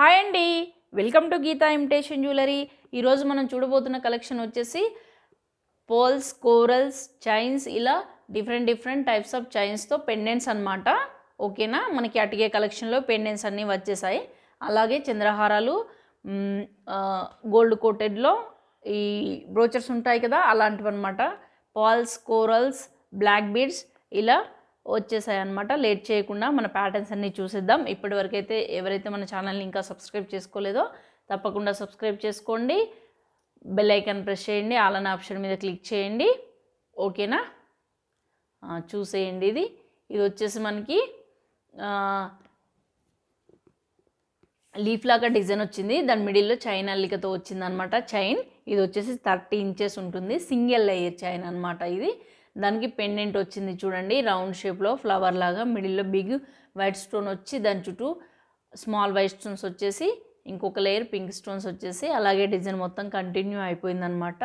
hi అండి welcome to Geeta imitation jewellery ఈరోజు మనం చూడబోతున్న కలెక్షన్ వచ్చేసి పోల్స్ కోరల్స్ చైన్స్ ఇలా డిఫరెంట్ డిఫరెంట్ టైప్స్ ఆఫ్ చైన్స్తో పెండెంట్స్ అనమాట ఓకేనా మనకి అటుగే కలెక్షన్లో పెండెంట్స్ అన్నీ వచ్చేసాయి అలాగే చంద్రహారాలు గోల్డ్ కోటెడ్లో ఈ బ్రోచర్స్ ఉంటాయి కదా అలాంటివి అనమాట పాల్స్ కోరల్స్ బ్లాక్ బీడ్స్ ఇలా వచ్చేసాయి అనమాట లేట్ చేయకుండా మన ప్యాటర్న్స్ అన్నీ చూసేద్దాం ఇప్పటివరకైతే ఎవరైతే మన ఛానల్ని ఇంకా సబ్స్క్రైబ్ చేసుకోలేదో తప్పకుండా సబ్స్క్రైబ్ చేసుకోండి బెల్ ఐకాన్ ప్రెస్ చేయండి అలానే ఆప్షన్ మీద క్లిక్ చేయండి ఓకేనా చూసేయండి ఇది ఇది వచ్చేసి మనకి లీఫ్ లాగా డిజైన్ వచ్చింది దాని మిడిల్లో చైన్ అల్లికతో అనమాట చైన్ ఇది వచ్చేసి థర్టీ ఇంచెస్ ఉంటుంది సింగిల్ లేయర్ చైన్ అనమాట ఇది దానికి పెండెంట్ వచ్చింది చూడండి రౌండ్ షేప్లో ఫ్లవర్ లాగా మిడిల్లో బిగ్ వైట్ స్టోన్ వచ్చి దాని చుట్టూ స్మాల్ వైట్ స్టోన్స్ వచ్చేసి ఇంకొక లేయర్ పింక్ స్టోన్స్ వచ్చేసి అలాగే డిజైన్ మొత్తం కంటిన్యూ అయిపోయిందనమాట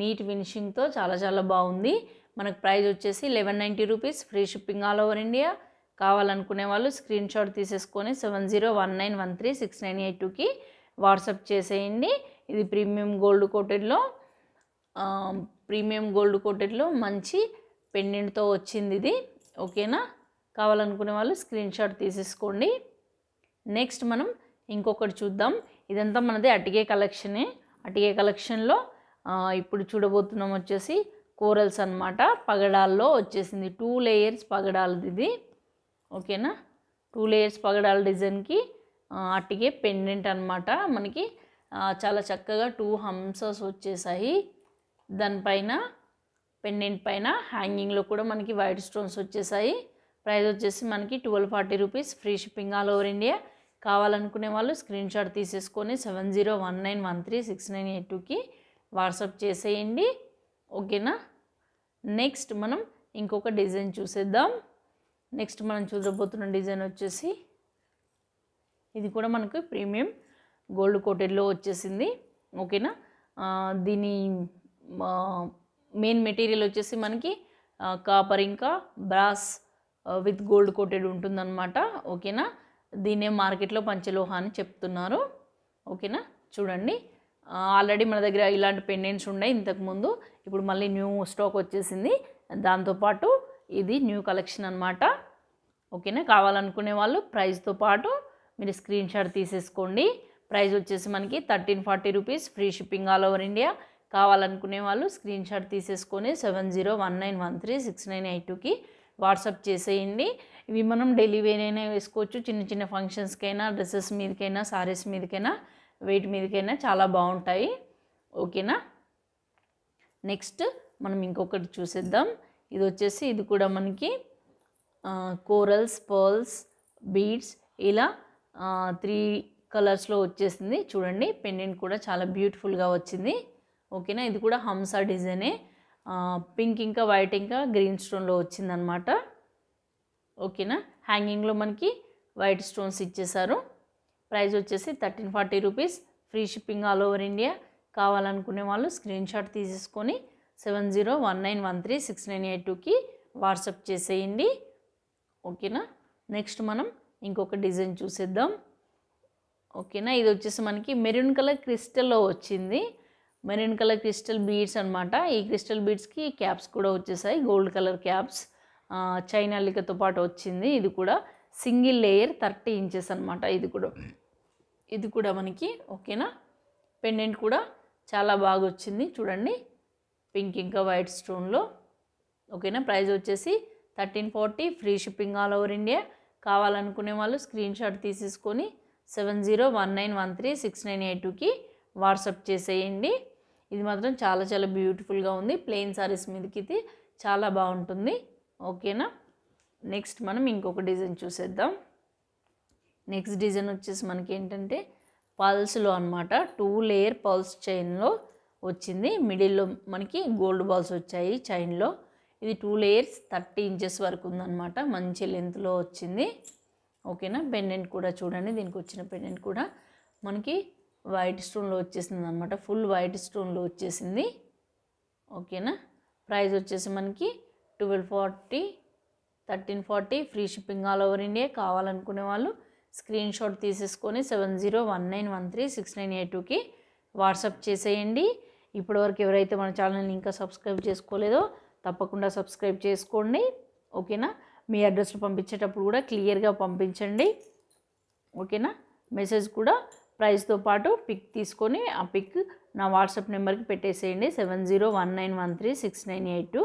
నీట్ ఫినిషింగ్తో చాలా చాలా బాగుంది మనకు ప్రైజ్ వచ్చేసి eleven ninety rupees free shipping all over India కావాలనుకునే వాళ్ళు స్క్రీన్ షాట్ తీసేసుకొని seven zero one nine one three six nine eight టూకి వాట్సాప్ చేసేయండి ఇది ప్రీమియం గోల్డ్ కోటెడ్లో ప్రీమియం గోల్డ్ కోటెడ్లో మంచి పెండెంట్తో వచ్చింది ఇది ఓకేనా కావాలనుకునే వాళ్ళు స్క్రీన్ షాట్ తీసేసుకోండి నెక్స్ట్ మనం ఇంకొకటి చూద్దాం ఇదంతా మనది అటికే కలెక్షనే అటికే కలెక్షన్లో ఇప్పుడు చూడబోతున్నాం వచ్చేసి కోరల్స్ అనమాట పగడాల్లో వచ్చేసింది టూ లేయర్స్ పగడాలది ఇది ఓకేనా టూ లేయర్స్ పగడాల డిజైన్కి అటికే పెండెంట్ అనమాట మనకి చాలా చక్కగా టూ హంసస్ వచ్చేసాయి దానిపైన పెండెంట్ పైన హ్యాంగింగ్లో కూడా మనకి వైట్ స్టోన్స్ వచ్చేసాయి ప్రైస్ వచ్చేసి మనకి twelve forty rupees free shipping all over India కావాలనుకునే వాళ్ళు స్క్రీన్ షాట్ తీసేసుకొని seven zero one nine one three six nine eight టూకి వాట్సాప్ చేసేయండి ఓకేనా నెక్స్ట్ మనం ఇంకొక డిజైన్ చూసేద్దాం నెక్స్ట్ మనం చూడబోతున్న డిజైన్ వచ్చేసి ఇది కూడా మనకు ప్రీమియం గోల్డ్ కోటెడ్లో వచ్చేసింది ఓకేనా దీని మెయిన్ మెటీరియల్ వచ్చేసి మనకి కాపర్ ఇంకా బ్రాస్ విత్ గోల్డ్ కోటెడ్ ఉంటుందన్నమాట ఓకేనా దీన్నే మార్కెట్లో పంచలోహ అని చెప్తున్నారు ఓకేనా చూడండి ఆల్రెడీ మన దగ్గర ఇలాంటి పెండెంట్స్ ఉన్నాయి ఇంతకుముందు ఇప్పుడు మళ్ళీ న్యూ స్టాక్ వచ్చేసింది దాంతోపాటు ఇది న్యూ కలెక్షన్ అనమాట ఓకేనా కావాలనుకునే వాళ్ళు ప్రైస్తో పాటు మీరు స్క్రీన్ షాట్ తీసేసుకోండి ప్రైస్ వచ్చేసి మనకి thirteen forty rupees free shipping all over India కావాలనుకునే వాళ్ళు స్క్రీన్ షాట్ తీసేసుకొని seven zero one nine one three six nine eight టూకి వాట్సాప్ చేసేయండి ఇవి మనం డైలీ అయినా వేసుకోవచ్చు చిన్న చిన్న ఫంక్షన్స్కైనా డ్రెస్సెస్ మీదకైనా సారీస్ మీదకైనా వెయిట్ మీదకైనా చాలా బాగుంటాయి ఓకేనా నెక్స్ట్ మనం ఇంకొకటి చూసేద్దాం ఇది వచ్చేసి ఇది కూడా మనకి కోరల్స్ పర్ల్స్ బీడ్స్ ఇలా త్రీ కలర్స్లో వచ్చేసింది చూడండి పెండెంట్ కూడా చాలా బ్యూటిఫుల్గా వచ్చింది ఓకేనా ఇది కూడా హంస డిజైనే పింక్ ఇంకా వైట్ ఇంకా గ్రీన్ స్టోన్లో వచ్చిందనమాట ఓకేనా హ్యాంగింగ్లో మనకి వైట్ స్టోన్స్ ఇచ్చేసారు ప్రైస్ వచ్చేసి thirteen forty rupees free shipping all over India కావాలనుకునే వాళ్ళు స్క్రీన్ షాట్ తీసేసుకొని seven zero one nine one three six nine eight టూకి వాట్సప్ చేసేయండి ఓకేనా నెక్స్ట్ మనం ఇంకొక డిజైన్ చూసేద్దాం ఓకేనా ఇది వచ్చేసి మనకి మెరూన్ కలర్ క్రిస్టల్లో వచ్చింది మెరీన్ కలర్ క్రిస్టల్ బీడ్స్ అనమాట ఈ క్రిస్టల్ బీడ్స్కి క్యాప్స్ కూడా వచ్చేసాయి గోల్డ్ కలర్ క్యాప్స్ చైనా అల్లికతో పాటు వచ్చింది ఇది కూడా సింగిల్ లేయర్ థర్టీ ఇంచెస్ అనమాట ఇది కూడా ఇది కూడా మనకి ఓకేనా పెండెంట్ కూడా చాలా బాగా వచ్చింది చూడండి పింక్ ఇంకా వైట్ స్టోన్లో ఓకేనా ప్రైస్ వచ్చేసి thirteen forty free shipping all over India కావాలనుకునే వాళ్ళు స్క్రీన్ షాట్ తీసేసుకొని seven zero one nine one three six nine eight టూకి వాట్సాప్ చేసేయండి ఇది మాత్రం చాలా చాలా బ్యూటిఫుల్గా ఉంది ప్లెయిన్ సారీస్ మీదకి ఇది చాలా బాగుంటుంది ఓకేనా నెక్స్ట్ మనం ఇంకొక డిజైన్ చూసేద్దాం నెక్స్ట్ డిజైన్ వచ్చేసి మనకి ఏంటంటే పల్స్లో అనమాట టూ లేయర్ పల్స్ చైన్లో వచ్చింది మిడిల్లో మనకి గోల్డ్ బాల్స్ వచ్చాయి చైన్లో ఇది టూ లేయర్స్ థర్టీ ఇంచెస్ వరకు ఉందనమాట మంచి లెంత్లో వచ్చింది ఓకేనా పెండెంట్ కూడా చూడండి దీనికి వచ్చిన పెండెంట్ కూడా మనకి వైట్ స్టోన్లో వచ్చేసింది అనమాట ఫుల్ వైట్ స్టోన్లో వచ్చేసింది ఓకేనా ప్రైస్ వచ్చేసి మనకి twelve forty thirteen forty free shipping all over India కావాలనుకునే వాళ్ళు స్క్రీన్ షాట్ తీసేసుకొని seven zero one nine one three six nine eight టూకి వాట్సాప్ చేసేయండి ఇప్పటివరకు ఎవరైతే మన ఛానల్ని ఇంకా సబ్స్క్రైబ్ చేసుకోలేదో తప్పకుండా సబ్స్క్రైబ్ చేసుకోండి ఓకేనా మీ అడ్రస్లో పంపించేటప్పుడు కూడా క్లియర్గా పంపించండి ఓకేనా మెసేజ్ కూడా ప్రైస్తో పాటు పిక్ తీసుకొని ఆ పిక్ నా వాట్సాప్ నెంబర్కి పెట్టేసేయండి seven zero one nine one three six nine eight two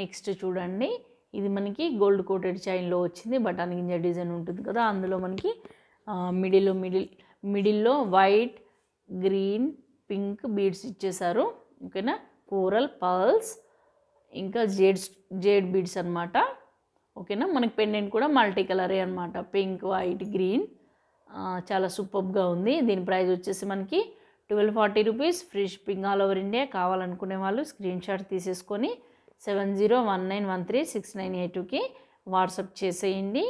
next చూడండి ఇది మనకి గోల్డ్ కోటెడ్ చైన్లో వచ్చింది బటాన్ గింజ డిజైన్ ఉంటుంది కదా అందులో మనకి మిడిల్ మిడిల్ మిడిల్లో వైట్ గ్రీన్ పింక్ బీడ్స్ ఇచ్చేసారు ఓకేనా కూరల్ పర్ల్స్ ఇంకా జేడ్స్ జేడ్ బీడ్స్ అనమాట ఓకేనా మనకి పెండెంట్ కూడా మల్టీ కలరే అనమాట పింక్ వైట్ గ్రీన్ చాలా సూపర్గా ఉంది దీని ప్రైస్ వచ్చేసి మనకి twelve forty rupees free shipping all over India కావాలనుకునే వాళ్ళు స్క్రీన్ షాట్ తీసేసుకొని seven zero one nine one three six nine eight టూకి వాట్సాప్ చేసేయండి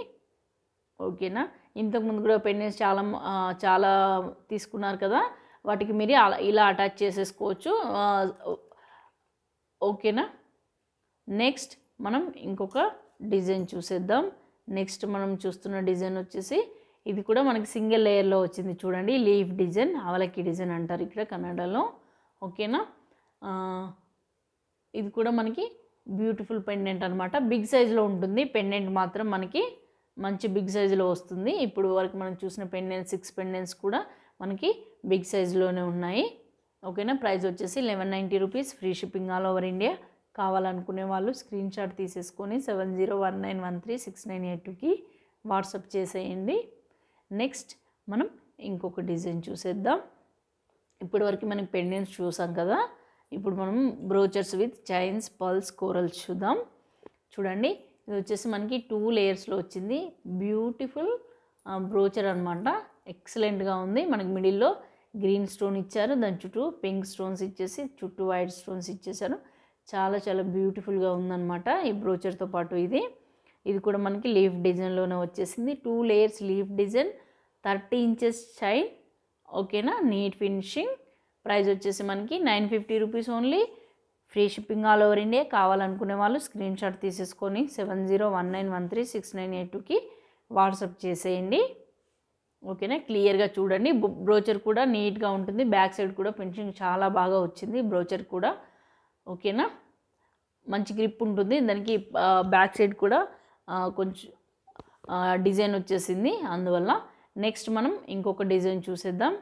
ఓకేనా ఇంతకుముందు కూడా పెన్నెస్ చాలా చాలా తీసుకున్నారు కదా వాటికి మీరు అలా ఇలా అటాచ్ చేసేసుకోవచ్చు ఓకేనా నెక్స్ట్ మనం ఇంకొక డిజైన్ చూసేద్దాం నెక్స్ట్ మనం చూస్తున్న డిజైన్ వచ్చేసి ఇది కూడా మనకి సింగిల్ లేయర్లో వచ్చింది చూడండి లీఫ్ డిజైన్ అవలకి డిజైన్ అంటారు ఇక్కడ కన్నడలో ఓకేనా ఇది కూడా మనకి బ్యూటిఫుల్ పెండెంట్ అనమాట బిగ్ సైజులో ఉంటుంది పెండెంట్ మాత్రం మనకి మంచి బిగ్ సైజులో వస్తుంది ఇప్పుడు వరకు మనం చూసిన పెండెంట్ సిక్స్ పెండెంట్స్ కూడా మనకి బిగ్ సైజులోనే ఉన్నాయి ఓకేనా ప్రైస్ వచ్చేసి eleven ninety rupees free shipping all over India కావాలనుకునే వాళ్ళు స్క్రీన్ షాట్ తీసేసుకొని seven zero one nine one three six nine ఎయిట్కి వాట్సప్ చేసేయండి నెక్స్ట్ మనం ఇంకొక డిజైన్ చూసేద్దాం ఇప్పటివరకు మనం పెండెన్స్ చూసాం కదా ఇప్పుడు మనం brochures with chains pearls corals చూద్దాం చూడండి ఇది వచ్చేసి మనకి టూ లేయర్స్లో వచ్చింది బ్యూటిఫుల్ బ్రోచర్ అనమాట ఎక్సలెంట్గా ఉంది మనకి మిడిల్లో గ్రీన్ స్టోన్ ఇచ్చారు దాని చుట్టూ పింక్ స్టోన్స్ ఇచ్చేసి చుట్టూ వైట్ స్టోన్స్ ఇచ్చేసారు చాలా చాలా బ్యూటిఫుల్గా ఉందన్నమాట ఈ బ్రోచర్తో పాటు ఇది ఇది కూడా మనకి లీఫ్ డిజైన్లోనే వచ్చేసింది two layers leaf design thirty inches side ఓకేనా నీట్ ఫినిషింగ్ ప్రైస్ వచ్చేసి మనకి nine fifty rupees only free shipping all over India కావాలనుకునే వాళ్ళు స్క్రీన్ షాట్ తీసేసుకొని seven zero one nine one three six nine eight టూకి WhatsApp చేసేయండి ఓకేనా క్లియర్గా చూడండి బ్రోచర్ కూడా నీట్గా ఉంటుంది బ్యాక్ సైడ్ కూడా ఫినిషింగ్ చాలా బాగా వచ్చింది బ్రోచర్ కూడా ఓకేనా మంచి గ్రిప్ ఉంటుంది దానికి బ్యాక్ సైడ్ కూడా కొంచెం డిజైన్ వచ్చేసింది అందువల్ల నెక్స్ట్ మనం ఇంకొక డిజైన్ చూసేద్దాం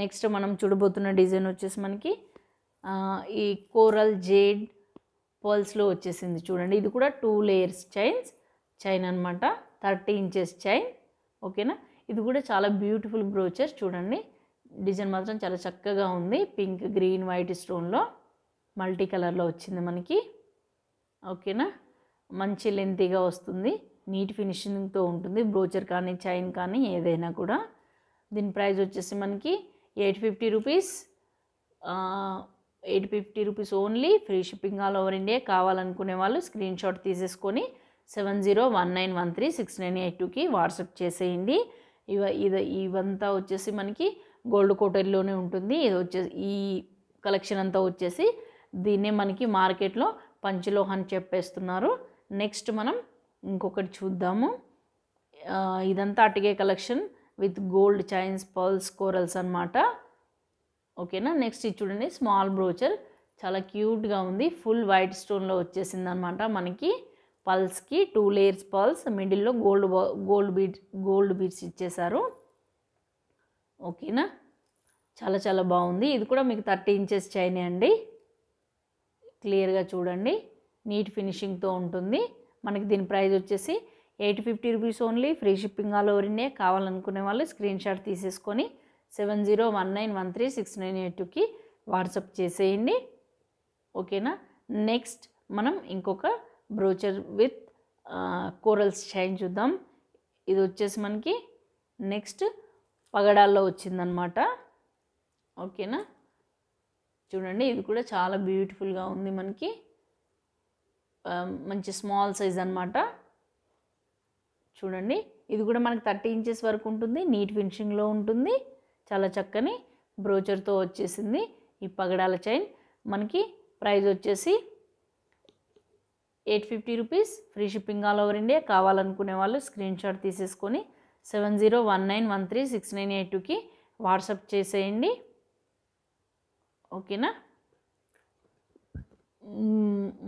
నెక్స్ట్ మనం చూడబోతున్న డిజైన్ వచ్చేసి మనకి ఈ కోరల్ జేడ్ పర్ల్స్లో వచ్చేసింది చూడండి ఇది కూడా టూ లేయర్స్ చైన్స్ చైన్ అనమాట థర్టీ ఇంచెస్ చైన్ ఓకేనా ఇది కూడా చాలా బ్యూటిఫుల్ బ్రోచర్స్ చూడండి డిజైన్ మాత్రం చాలా చక్కగా ఉంది పింక్ గ్రీన్ వైట్ స్టోన్లో మల్టీ కలర్లో వచ్చింది మనకి ఓకేనా మంచి లెంతీగా వస్తుంది నీట్ ఫినిషింగ్తో ఉంటుంది బ్రోచర్ కానీ చైన్ కానీ ఏదైనా కూడా దీని ప్రైస్ వచ్చేసి మనకి eight fifty rupees eight fifty rupees only free shipping all over India కావాలనుకునే వాళ్ళు స్క్రీన్ షాట్ తీసేసుకొని seven zero one nine one three six nine eight టూకి వాట్సాప్ చేసేయండి ఇవ ఇది ఇవంతా వచ్చేసి మనకి గోల్డ్ కోటర్లోనే ఉంటుంది ఇది వచ్చేసి ఈ కలెక్షన్ అంతా వచ్చేసి దీన్నే మనకి మార్కెట్లో పంచలోహ అని చెప్పేస్తున్నారు నెక్స్ట్ మనం ఇంకొకటి చూద్దాము ఇదంతా అటుగే collection with gold chains pearls corals అనమాట ఓకేనా నెక్స్ట్ ఇది చూడండి స్మాల్ బ్రోచర్ చాలా క్యూట్గా ఉంది ఫుల్ వైట్ స్టోన్లో వచ్చేసింది అనమాట మనకి పల్స్కి టూ లేయర్స్ పల్స్ మిడిల్లో gold gold bead gold beads ఇచ్చేసారు ఓకేనా చాలా చాలా బాగుంది ఇది కూడా మీకు థర్టీ ఇంచెస్ చైనే అండి క్లియర్గా చూడండి నీట్ ఫినిషింగ్తో ఉంటుంది మనకి దీని ప్రైజ్ వచ్చేసి eight fifty rupees only free shipping all over India కావాలనుకునే వాళ్ళు స్క్రీన్ షాట్ తీసేసుకొని seven zero one nine one three six nine eight టూకి వాట్సప్ చేసేయండి ఓకేనా నెక్స్ట్ మనం ఇంకొక బ్రోచర్ విత్ కోరల్స్ చైన్ చూద్దాం ఇది వచ్చేసి మనకి నెక్స్ట్ పగడాల్లో వచ్చిందనమాట ఓకేనా చూడండి ఇది కూడా చాలా బ్యూటిఫుల్గా ఉంది మనకి మంచి స్మాల్ సైజ్ అనమాట చూడండి ఇది కూడా మనకి థర్టీ ఇంచెస్ వరకు ఉంటుంది నీట్ ఫినిషింగ్లో ఉంటుంది చాలా చక్కని బ్రోచర్తో వచ్చేసింది ఈ పగడాల చైన్ మనకి ప్రైజ్ వచ్చేసి eight fifty rupees free shipping all over India కావాలనుకునే వాళ్ళు స్క్రీన్ షాట్ తీసేసుకొని seven zero one nine one three six nine eight టూకి వాట్సాప్ చేసేయండి ఓకేనా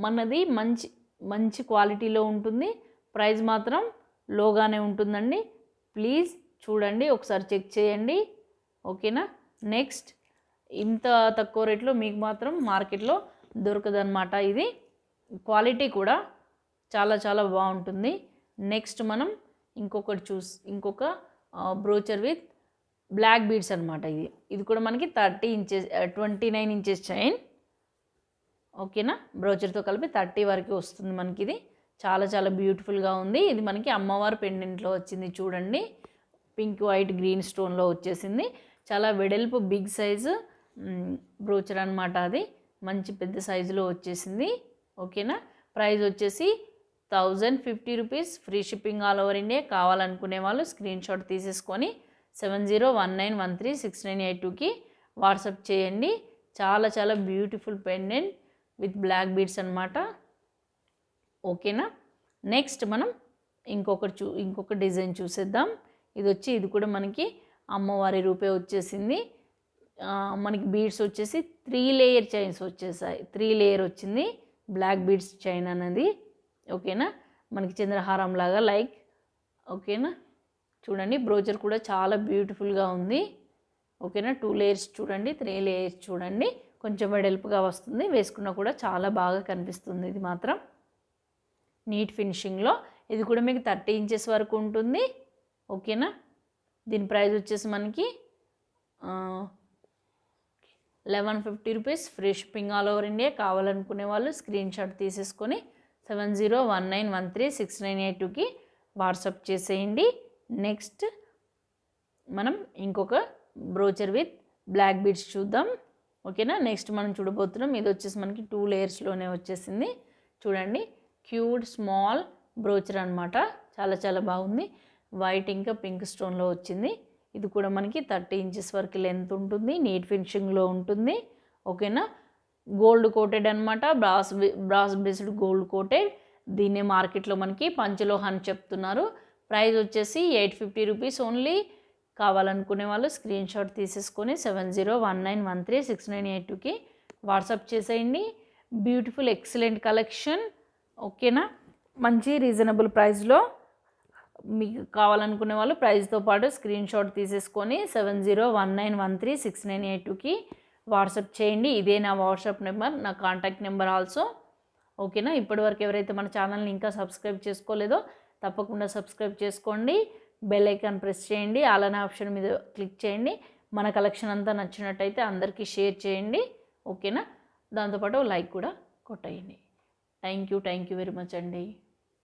మనది మంచి మంచి క్వాలిటీలో ఉంటుంది ప్రైస్ మాత్రం లోగానే ఉంటుందండి ప్లీజ్ చూడండి ఒకసారి చెక్ చేయండి ఓకేనా నెక్స్ట్ ఇంత తక్కువ రేట్లో మీకు మాత్రం మార్కెట్లో దొరకదన్నమాట ఇది క్వాలిటీ కూడా చాలా చాలా బాగుంటుంది నెక్స్ట్ మనం ఇంకొకటి చూస్ ఇంకొక బ్రోచర్ విత్ బ్లాక్ బీడ్స్ అనమాట ఇది ఇది కూడా మనకి thirty inches twenty nine inches chain ఓకేనా బ్రోచర్తో కలిపి థర్టీ వరకు వస్తుంది మనకి ఇది చాలా చాలా బ్యూటిఫుల్గా ఉంది ఇది మనకి అమ్మవారు పెండెంట్లో వచ్చింది చూడండి పింక్ వైట్ గ్రీన్ స్టోన్లో వచ్చేసింది చాలా వెడల్పు బిగ్ సైజు బ్రోచర్ అనమాట అది మంచి పెద్ద సైజులో వచ్చేసింది ఓకేనా ప్రైజ్ వచ్చేసి thousand fifty rupees free shipping all over India కావాలనుకునే వాళ్ళు స్క్రీన్ షాట్ తీసేసుకొని seven zero one nine one three six nine eight టూకి వాట్సాప్ చేయండి చాలా చాలా beautiful pendant with black beads అనమాట ఓకేనా నెక్స్ట్ మనం ఇంకొకటి చూ ఇంకొక డిజైన్ చూసేద్దాం ఇది వచ్చి ఇది కూడా మనకి అమ్మవారి రూపే వచ్చేసింది మనకి బీడ్స్ వచ్చేసి త్రీ లేయర్ చైన్స్ వచ్చేసాయి త్రీ లేయర్ వచ్చింది బ్లాక్ బీడ్స్ చైన్ అనేది ఓకేనా మనకి చంద్రహారం లాగా లైక్ ఓకేనా చూడండి బ్రోచర్ కూడా చాలా బ్యూటిఫుల్గా ఉంది ఓకేనా టూ లేయర్స్ చూడండి త్రీ లేయర్స్ చూడండి కొంచెం వెడల్పుగా వస్తుంది వేసుకున్నా కూడా చాలా బాగా కనిపిస్తుంది ఇది మాత్రం నీట్ ఫినిషింగ్లో ఇది కూడా మీకు థర్టీ ఇంచెస్ వరకు ఉంటుంది ఓకేనా దీని ప్రైస్ వచ్చేసి మనకి eleven fifty rupees free shipping all over India కావాలనుకునే వాళ్ళు స్క్రీన్ షాట్ తీసేసుకొని seven zero one nine one three six nine eight టూకి వాట్సాప్ చేసేయండి నెక్స్ట్ మనం ఇంకొక బ్రోచర్ విత్ బ్లాక్ బీడ్స్ చూద్దాం ఓకేనా నెక్స్ట్ మనం చూడబోతున్నాం ఇది వచ్చేసి మనకి టూ లేయర్స్లోనే వచ్చేసింది చూడండి క్యూట్ స్మాల్ బ్రోచర్ అనమాట చాలా చాలా బాగుంది వైట్ ఇంకా పింక్ స్టోన్లో వచ్చింది ఇది కూడా మనకి థర్టీ ఇంచెస్ వరకు లెంత్ ఉంటుంది నీట్ ఫినిషింగ్లో ఉంటుంది ఓకేనా గోల్డ్ కోటెడ్ అనమాట brass brass based gold coated దీన్నే మార్కెట్లో మనకి పంచలోహ అని చెప్తున్నారు ప్రైస్ వచ్చేసి ఎయిట్ ఫిఫ్టీ రూపీస్ ఓన్లీ కావాలనుకునే వాళ్ళు స్క్రీన్ షాట్ తీసేసుకొని seven zero one nine one three six nine eight టూకి వాట్సాప్ చేసేయండి బ్యూటిఫుల్ ఎక్సలెంట్ కలెక్షన్ ఓకేనా మంచి రీజనబుల్ ప్రైస్లో మీకు కావాలనుకునే వాళ్ళు ప్రైస్తో పాటు స్క్రీన్ షాట్ తీసేసుకొని seven zero one nine one three six nine eight టూకి వాట్సాప్ చేయండి ఇదే నా వాట్సాప్ నెంబర్ నా కాంటాక్ట్ నెంబర్ ఆల్సో ఓకేనా ఇప్పటివరకు ఎవరైతే మన ఛానల్ని ఇంకా సబ్స్క్రైబ్ చేసుకోలేదో తప్పకుండా సబ్స్క్రైబ్ చేసుకోండి బెల్ ఐకాన్ ప్రెస్ చేయండి అలానే ఆప్షన్ మీద క్లిక్ చేయండి మన కలెక్షన్ అంతా నచ్చినట్టయితే అందరికీ షేర్ చేయండి ఓకేనా దాంతోపాటు లైక్ కూడా కొట్టేయండి thank you thank you very much అండి